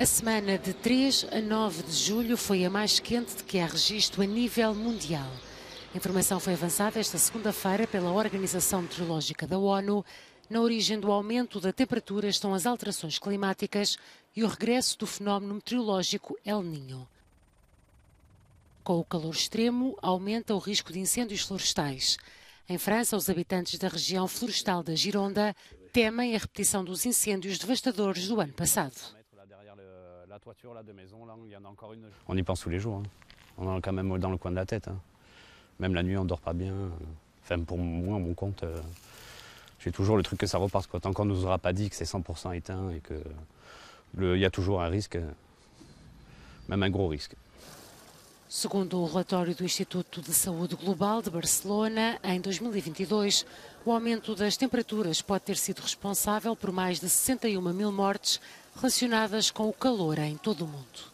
A semana de 3 a 9 de julho foi a mais quente de que há registro a nível mundial. A informação foi avançada esta segunda-feira pela Organização Meteorológica da ONU. Na origem do aumento da temperatura estão as alterações climáticas e o regresso do fenómeno meteorológico El Niño. Com o calor extremo, aumenta o risco de incêndios florestais. Em França, os habitantes da região florestal da Gironda temem a repetição dos incêndios devastadores do ano passado. On y pense tous les jours. Hein. On en a quand même dans le coin de la tête. Hein. Même la nuit, on ne dort pas bien. Enfin, pour moi, en mon compte, euh, j'ai toujours le truc que ça repart. Quoi. Tant qu'on ne nous aura pas dit que c'est 100% éteint et que il y a toujours un risque, même un gros risque. Segundo o relatório do Instituto de Saúde Global de Barcelona, en e 2022, e o aumento das temperaturas pode ter sido responsável por mais de 61 000 e mortes relacionadas com o calor em todo o mundo.